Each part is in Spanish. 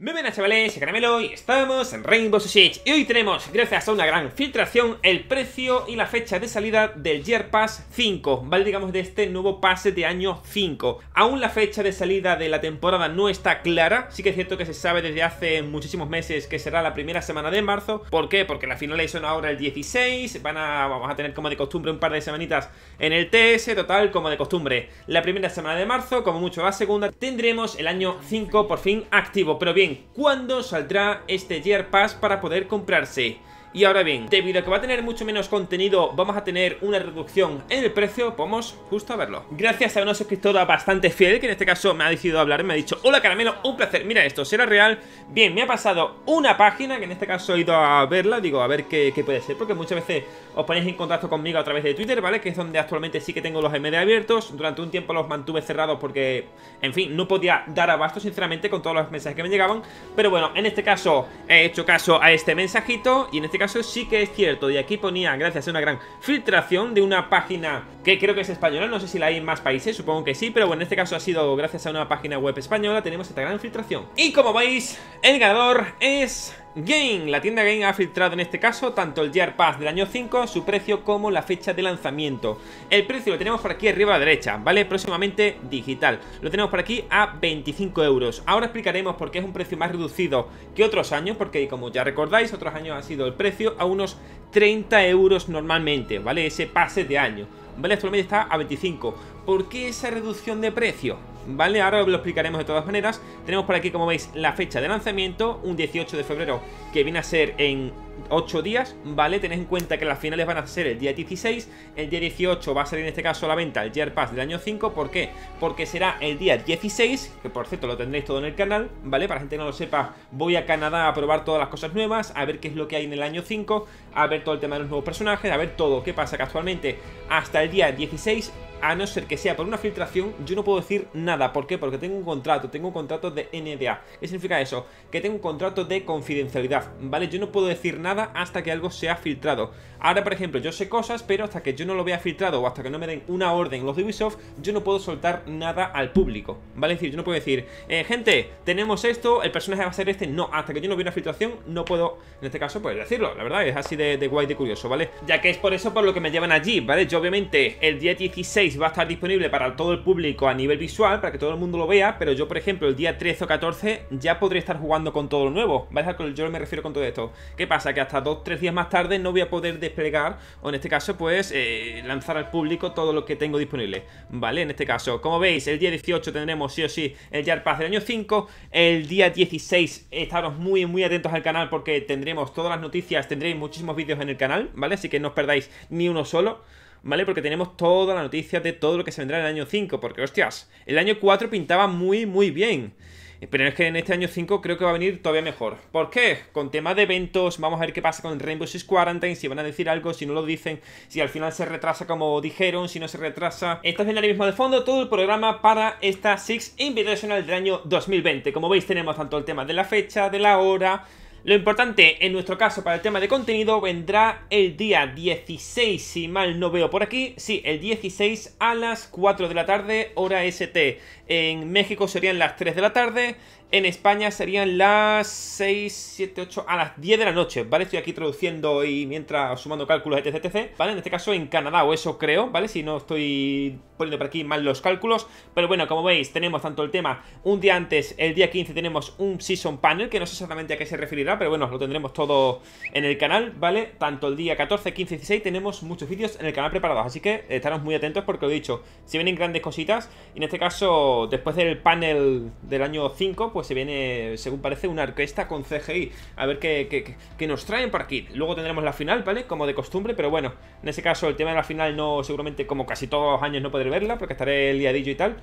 Muy buenas chavales, soy Caramelo y estamos en Rainbow Six Y hoy tenemos, gracias a una gran filtración, el precio y la fecha de salida del Year Pass 5 Vale, digamos de este nuevo pase de año 5 Aún la fecha de salida de la temporada no está clara Sí que es cierto que se sabe desde hace muchísimos meses que será la primera semana de marzo ¿Por qué? Porque las finales son ahora el 16 Van a, Vamos a tener como de costumbre un par de semanitas en el TS Total, como de costumbre La primera semana de marzo, como mucho la segunda Tendremos el año 5 por fin activo Pero bien ¿cuándo saldrá este Year Pass para poder comprarse? Y ahora bien, debido a que va a tener mucho menos contenido, vamos a tener una reducción en el precio, vamos justo a verlo. Gracias a una suscriptora bastante fiel, que en este caso me ha decidido hablar, me ha dicho, hola Caramelo, un placer, mira esto, será real. Bien, me ha pasado una página, que en este caso he ido a verla, digo, a ver qué, puede ser, porque muchas veces os ponéis en contacto conmigo a través de Twitter, ¿vale? Que es donde actualmente sí que tengo los MD abiertos, durante un tiempo los mantuve cerrados porque, en fin, no podía dar abasto, sinceramente, con todos los mensajes que me llegaban, pero bueno, en este caso he hecho caso a este mensajito y en este este caso sí que es cierto. Y aquí ponía, gracias a una gran filtración de una página que creo que es española, no sé si la hay en más países, supongo que sí, pero bueno, en este caso ha sido gracias a una página web española, tenemos esta gran filtración. Y como veis, el ganador es... Game. La tienda Game ha filtrado en este caso tanto el Gear Pass del año 5, su precio como la fecha de lanzamiento. El precio lo tenemos por aquí arriba a la derecha, ¿vale? Próximamente digital. Lo tenemos por aquí a 25 euros. Ahora explicaremos por qué es un precio más reducido que otros años, porque como ya recordáis, otros años ha sido el precio a unos 30 euros normalmente, ¿vale? Ese pase de año. ¿Vale? Actualmente está a 25. ¿Por qué esa reducción de precio? ¿vale? Ahora lo explicaremos de todas maneras. Tenemos por aquí, como veis, la fecha de lanzamiento, un 18 de febrero, que viene a ser en 8 días, ¿vale? Tened en cuenta que las finales van a ser el día 16, el día 18 va a salir en este caso a la venta el year Pass del año 5, ¿por qué? Porque será el día 16, que por cierto lo tendréis todo en el canal, ¿vale? Para gente que no lo sepa, voy a Canadá a probar todas las cosas nuevas, a ver qué es lo que hay en el año 5, a ver todo el tema de los nuevos personajes, a ver todo qué pasa actualmente hasta el día 16 a no ser que sea por una filtración, yo no puedo decir nada. ¿Por qué? Porque tengo un contrato, tengo un contrato de NDA. ¿Qué significa eso? Que tengo un contrato de confidencialidad, ¿vale? Yo no puedo decir nada hasta que algo sea filtrado. Ahora, por ejemplo, yo sé cosas, pero hasta que yo no lo vea filtrado o hasta que no me den una orden los de Ubisoft, yo no puedo soltar nada al público, ¿vale? Es decir, yo no puedo decir, eh, gente, tenemos esto, el personaje va a ser este. No, hasta que yo no vea una filtración, no puedo, en este caso, pues decirlo. La verdad, es así de, de guay, de curioso, ¿vale? Ya que es por eso por lo que me llevan allí, ¿vale? Yo obviamente el día 16 va a estar disponible para todo el público a nivel visual, para que todo el mundo lo vea, pero yo, por ejemplo, el día 13 o 14 ya podré estar jugando con todo lo nuevo. ¿Vale? yo me refiero con todo esto? ¿Qué pasa? Que hasta 2-3 días más tarde no voy a poder desplegar, o en este caso, pues, eh, lanzar al público todo lo que tengo disponible, ¿vale? En este caso, como veis, el día 18 tendremos sí o sí el Jar Pass del año 5, el día 16 estaros muy, muy atentos al canal porque tendremos todas las noticias, tendréis muchísimos vídeos en el canal, ¿vale? Así que no os perdáis ni uno solo. ¿vale? Porque tenemos toda la noticia de todo lo que se vendrá en el año 5, porque hostias, el año 4 pintaba muy, muy bien. Pero es que en este año 5 creo que va a venir todavía mejor. ¿Por qué? Con tema de eventos, vamos a ver qué pasa con Rainbow Six Quarantine, si van a decir algo, si no lo dicen, si al final se retrasa como dijeron, si no se retrasa. Estás viendo el mismo de fondo todo el programa para esta Six Invitational del año 2020. Como veis tenemos tanto el tema de la fecha, de la hora... Lo importante en nuestro caso para el tema de contenido vendrá el día 16, si mal no veo por aquí, sí, el 16 a las 4 de la tarde, hora ST. En México serían las 3 de la tarde, en España serían las 6, 7, 8, a las 10 de la noche, ¿vale? Estoy aquí traduciendo y mientras sumando cálculos, etc, etc, ¿vale? En este caso en Canadá, o eso creo, ¿vale? Si no estoy poniendo por aquí mal los cálculos. Pero bueno, como veis, tenemos tanto el tema un día antes, el día 15 tenemos un Season Panel, que no sé exactamente a qué se referirá, pero bueno, lo tendremos todo en el canal, ¿vale? Tanto el día 14, 15, 16 tenemos muchos vídeos en el canal preparados, así que estaros muy atentos porque lo he dicho, si vienen grandes cositas, y en este caso, después del panel del año 5, pues pues se viene, según parece, una orquesta con CGI. A ver qué, nos traen por aquí Luego tendremos la final, ¿vale? Como de costumbre, pero bueno, en ese caso el tema de la final no, seguramente como casi todos los años no podré verla, porque estaré el liadillo y tal.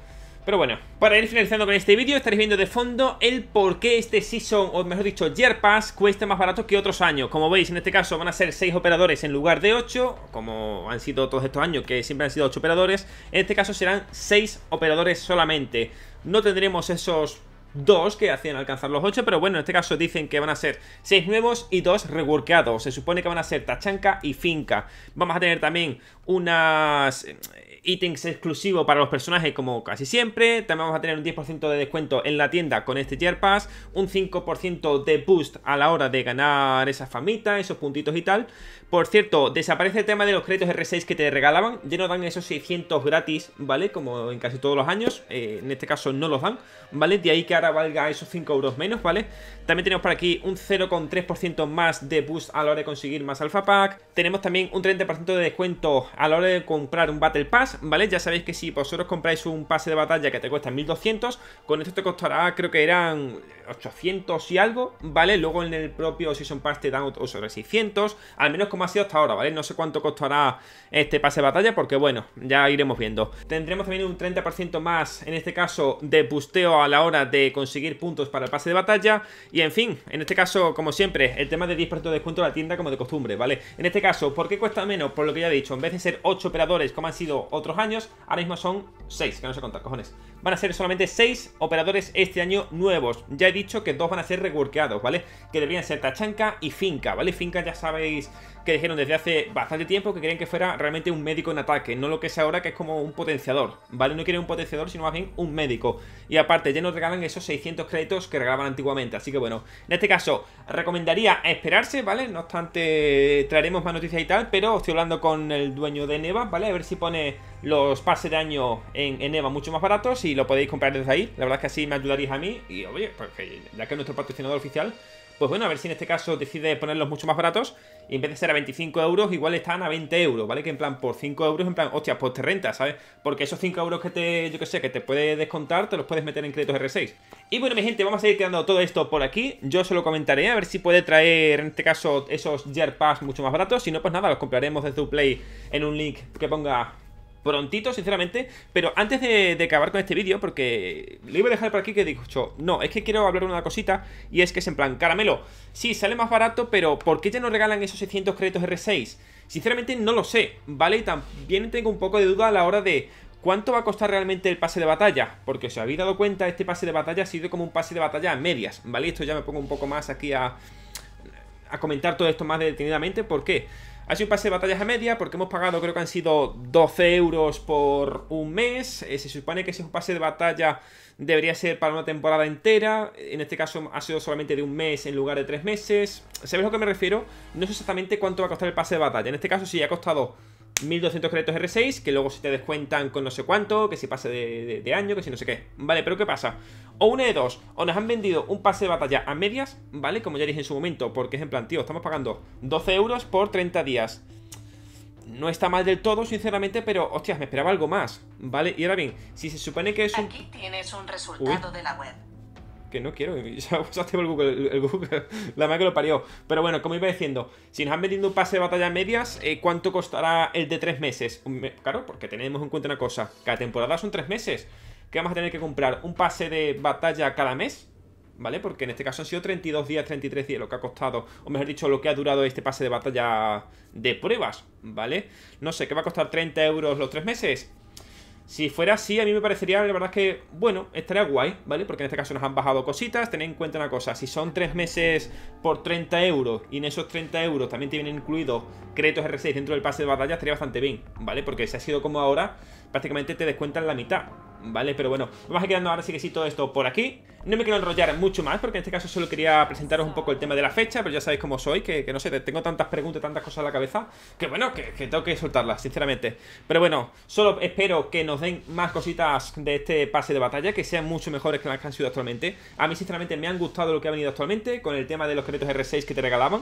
Pero bueno, para ir finalizando con este vídeo estaréis viendo de fondo el por qué este Season, o mejor dicho, Year Pass, cuesta más barato que otros años. Como veis, en este caso van a ser 6 operadores en lugar de 8, como han sido todos estos años que siempre han sido 8 operadores. En este caso serán 6 operadores solamente. No tendremos esos dos que hacían alcanzar los 8, pero bueno, en este caso dicen que van a ser seis nuevos y dos reworkeados, Se supone que van a ser Tachanka y Finca. Vamos a tener también unas eh, ítems exclusivos para los personajes como casi siempre. También vamos a tener un 10% de descuento en la tienda con este Tier Pass. Un 5% de boost a la hora de ganar esa famitas, esos puntitos y tal. Por cierto, desaparece el tema de los créditos R6 que te regalaban. Ya no dan esos 600 gratis, ¿vale? Como en casi todos los años. Eh, en este caso no los dan, ¿vale? De ahí que ahora valga esos 5 euros menos, ¿vale? También tenemos por aquí un 0,3% más de boost a la hora de conseguir más alfa pack. Tenemos también un 30% de descuento a la hora de comprar un battle pass, ¿vale? Ya sabéis que si vosotros compráis un pase de batalla que te cuesta 1200, con esto te costará, creo que eran 800 y algo, ¿vale? Luego en el propio Season Pass te dan otros 600, al menos como ha sido hasta ahora, ¿vale? No sé cuánto costará este pase de batalla porque, bueno, ya iremos viendo. Tendremos también un 30% más, en este caso, de busteo a la hora de conseguir puntos para el pase de batalla y en fin, en este caso, como siempre, el tema de 10% de descuento de la tienda como de costumbre, ¿vale? En este caso, ¿por qué cuesta menos? Por lo que ya he dicho, en vez de ser 8 operadores como han sido otros años, ahora mismo son 6, que no se contan, cojones. Van a ser solamente 6 operadores este año nuevos. Ya he dicho que dos van a ser reworkeados, ¿vale? Que deberían ser Tachanka y Finca, ¿vale? Finca ya sabéis que dijeron desde hace bastante tiempo que querían que fuera realmente un médico en ataque, no lo que es ahora que es como un potenciador, ¿vale? No quieren un potenciador, sino más bien un médico. Y aparte, ya nos regalan esos 600 créditos que regalaban antiguamente, así que bueno, en este caso, recomendaría esperarse, ¿vale? No obstante, traeremos más noticias y tal, pero estoy hablando con el dueño de Neva, ¿vale? A ver si pone los pases de año en, en mucho más baratos y lo podéis comprar desde ahí. La verdad es que así me ayudaréis a mí y, oye, porque pues ya que es nuestro patrocinador oficial, pues bueno, a ver si en este caso decide ponerlos mucho más baratos y en vez de ser a 25 euros, igual están a 20 euros, ¿vale? Que en plan, por 5 euros, en plan, hostia, pues te renta, ¿sabes? Porque esos 5 euros que te, yo que sé, que te puede descontar, te los puedes meter en créditos R6. Y bueno, mi gente, vamos a seguir quedando todo esto por aquí. Yo solo comentaré, a ver si puede traer, en este caso, esos Gear Pass mucho más baratos. Si no, pues nada, los compraremos desde Uplay en un link que ponga prontito, sinceramente. Pero antes de, acabar con este vídeo, porque le iba a dejar por aquí que digo no, es que quiero hablar una cosita y es que es en plan, caramelo, sí, sale más barato, pero ¿por qué ya no regalan esos 600 créditos R6? Sinceramente no lo sé, ¿vale? Y también tengo un poco de duda a la hora de ¿Cuánto va a costar realmente el pase de batalla? Porque si os habéis dado cuenta, este pase de batalla ha sido como un pase de batalla a medias, ¿vale? Esto ya me pongo un poco más aquí a, a comentar todo esto más detenidamente. ¿Por qué? Ha sido un pase de batallas a media porque hemos pagado, creo que han sido 12 euros por un mes. Eh, se supone que ese es un pase de batalla debería ser para una temporada entera. En este caso ha sido solamente de un mes en lugar de tres meses. sabes a lo que me refiero? No sé exactamente cuánto va a costar el pase de batalla. En este caso sí ha costado 1200 créditos R6, que luego si te descuentan con no sé cuánto, que si pase de, año, que si no sé qué. Vale, pero ¿qué pasa? O una de dos, o nos han vendido un pase de batalla a medias, ¿vale? Como ya dije en su momento, porque es en plan, tío, estamos pagando 12 euros por 30 días. No está mal del todo, sinceramente, pero hostias, me esperaba algo más, ¿vale? Y ahora bien, si se supone que es un... Aquí tienes un resultado de la web que no quiero. ya usaste pues, el Google, el, Google. La madre que lo parió. Pero bueno, como iba diciendo, si nos han vendido un pase de batalla medias, eh, ¿cuánto costará el de tres meses? Claro, porque tenemos en cuenta una cosa. Cada temporada son tres meses. ¿Qué vamos a tener que comprar un pase de batalla cada mes. ¿Vale? Porque en este caso han sido 32 días, 33 días lo que ha costado, o mejor dicho, lo que ha durado este pase de batalla de pruebas, ¿vale? No sé, ¿qué va a costar 30 euros los tres meses? Si fuera así, a mí me parecería, la verdad es que, bueno, estaría guay, ¿vale? Porque en este caso nos han bajado cositas, tened en cuenta una cosa, si son tres meses por 30 euros y en esos 30 euros también te vienen incluidos créditos R6 dentro del pase de batalla, estaría bastante bien, ¿vale? Porque si ha sido como ahora, prácticamente te descuentan la mitad. ¿vale? Pero bueno, vamos a quedando ahora sí que sí todo esto por aquí. No me quiero enrollar mucho más porque en este caso solo quería presentaros un poco el tema de la fecha, pero ya sabéis cómo soy, que, no sé, tengo tantas preguntas, tantas cosas en la cabeza, que bueno, que, que, tengo que soltarlas, sinceramente. Pero bueno, solo espero que nos den más cositas de este pase de batalla, que sean mucho mejores que las que han sido actualmente. A mí sinceramente me han gustado lo que ha venido actualmente, con el tema de los créditos R6 que te regalaban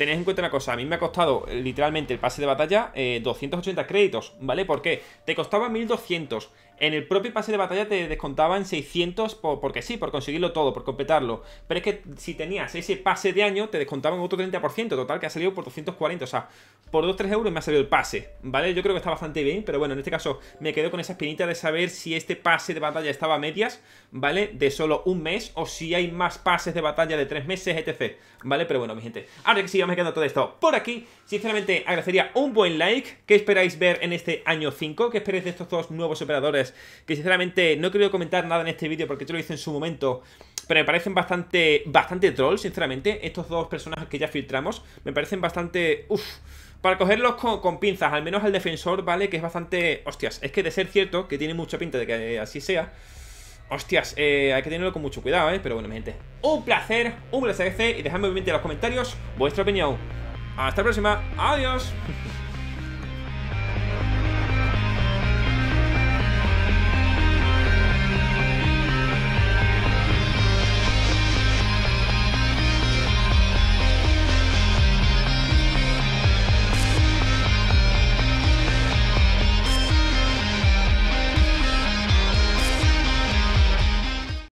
tenéis en cuenta una cosa, a mí me ha costado eh, literalmente el pase de batalla 280 eh, créditos, ¿vale? ¿Por qué? Te costaba 1200. En el propio pase de batalla te descontaban 600 porque sí, por conseguirlo todo, por completarlo. Pero es que si tenías ese pase de año, te descontaban otro 30%, total, que ha salido por 240. O sea, por 2-3 euros me ha salido el pase, ¿vale? Yo creo que está bastante bien, pero bueno, en este caso me quedo con esa espinita de saber si este pase de batalla estaba a medias, ¿vale? De solo un mes, o si hay más pases de batalla de 3 meses, etc. ¿Vale? Pero bueno, mi gente, ahora que sigamos me quedo todo esto por aquí. Sinceramente, agradecería un buen like. ¿Qué esperáis ver en este año 5? ¿Qué esperáis de estos dos nuevos operadores? Que sinceramente no he querido comentar nada en este vídeo porque yo lo hice en su momento. Pero me parecen bastante, bastante troll, sinceramente. Estos dos personajes que ya filtramos me parecen bastante... Uf, para cogerlos con, con, pinzas, al menos al defensor, ¿vale? Que es bastante... Hostias, es que de ser cierto, que tiene mucha pinta de que así sea... Hostias, eh, hay que tenerlo con mucho cuidado, ¿eh? Pero bueno, mi gente, un placer, un placer y dejadme obviamente en los comentarios vuestra opinión. Hasta la próxima, adiós.